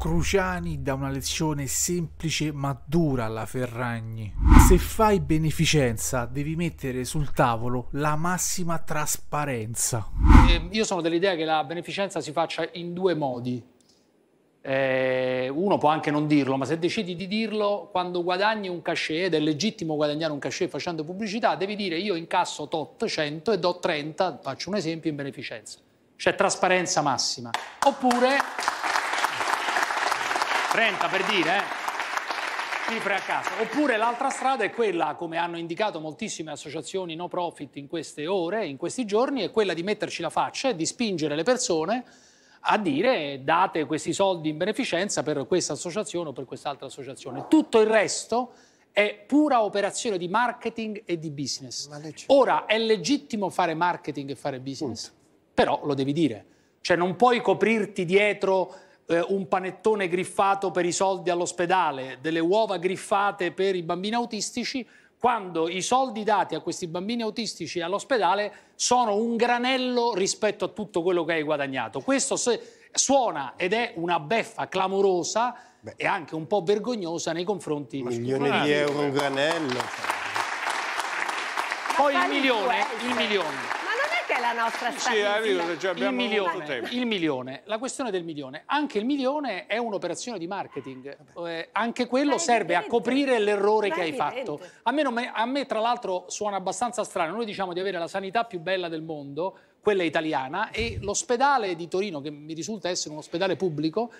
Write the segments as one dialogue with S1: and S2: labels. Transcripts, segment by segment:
S1: Cruciani dà una lezione semplice ma dura alla Ferragni. Se fai beneficenza devi mettere sul tavolo la massima trasparenza. Eh, io sono dell'idea che la beneficenza si faccia in due modi. Eh, uno può anche non dirlo, ma se decidi di dirlo, quando guadagni un cachet, ed è legittimo guadagnare un cachet facendo pubblicità, devi dire io incasso tot 100 e do 30, faccio un esempio, in beneficenza. C'è trasparenza massima. Oppure 30 per dire, eh? Cifre a caso. Oppure l'altra strada è quella, come hanno indicato moltissime associazioni no profit in queste ore, in questi giorni, è quella di metterci la faccia e di spingere le persone a dire date questi soldi in beneficenza per questa associazione o per quest'altra associazione. Tutto il resto è pura operazione di marketing e di business. Ora è legittimo fare marketing e fare business, Punto. però lo devi dire. Cioè non puoi coprirti dietro eh, un panettone griffato per i soldi all'ospedale, delle uova griffate per i bambini autistici, quando i soldi dati a questi bambini autistici all'ospedale sono un granello rispetto a tutto quello che hai guadagnato. Questo suona ed è una beffa clamorosa Beh. e anche un po' vergognosa nei confronti... di Milioni di euro, un
S2: granello.
S1: Poi il milione, il milione la nostra eh, statistica? Sì, arrivo, cioè abbiamo il milione, il milione, la questione del milione. Anche il milione è un'operazione di marketing. Eh, anche quello serve a coprire l'errore che hai fatto. A me, me, a me tra l'altro, suona abbastanza strano. Noi diciamo di avere la sanità più bella del mondo, quella italiana, e l'ospedale di Torino, che mi risulta essere un ospedale pubblico,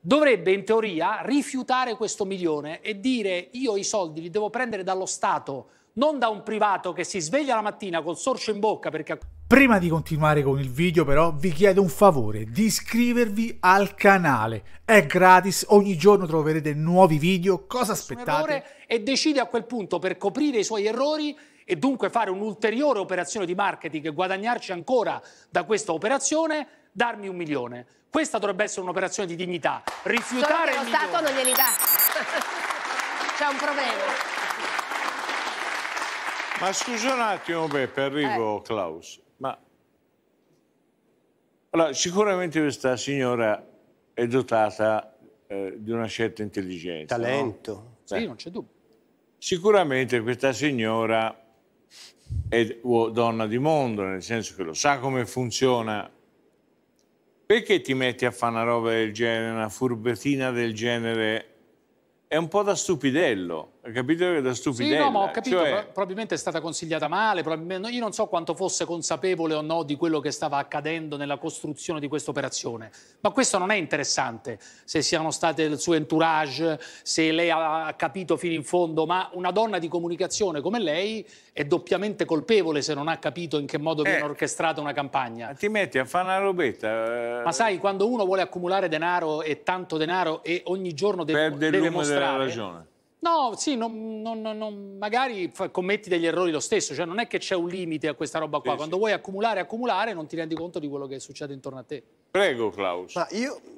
S1: dovrebbe in teoria rifiutare questo milione e dire io i soldi li devo prendere dallo Stato, non da un privato che si sveglia la mattina col sorcio in bocca perché Prima di continuare con il video però vi chiedo un favore di iscrivervi al canale, è gratis, ogni giorno troverete nuovi video, cosa aspettate? E decide a quel punto per coprire i suoi errori e dunque fare un'ulteriore operazione di marketing e guadagnarci ancora da questa operazione, darmi un milione. Questa dovrebbe essere un'operazione di dignità, rifiutare Solo che lo Stato non glieli dà, c'è un problema.
S2: Ma scusa un attimo Beppe, arrivo eh. Klaus, ma allora, sicuramente questa signora è dotata eh, di una certa intelligenza. Talento. No? Sì, eh. non c'è dubbio. Sicuramente questa signora è oh, donna di mondo, nel senso che lo sa come funziona. Perché ti metti a fare una roba del genere, una furbetina del genere? È un po' da stupidello capito che da stupidella. Sì, no, ma ho capito, cioè...
S1: probabilmente è stata consigliata male, io non so quanto fosse consapevole o no di quello che stava accadendo nella costruzione di questa operazione, ma questo non è interessante, se siano state il suo entourage, se lei ha capito fino in fondo, ma una donna di comunicazione come lei è doppiamente colpevole se non ha capito in che modo eh, viene orchestrata una campagna. Ti metti a fare una robetta. Eh. Ma sai, quando uno vuole accumulare denaro e tanto denaro e ogni giorno deve, Perde deve mostrare... Della ragione No, sì, non, non, non, magari commetti degli errori lo stesso, cioè non è che c'è un limite a questa roba qua, sì, quando sì. vuoi accumulare, accumulare, non ti rendi conto di quello che succede intorno a te.
S2: Prego Klaus. Ma
S1: io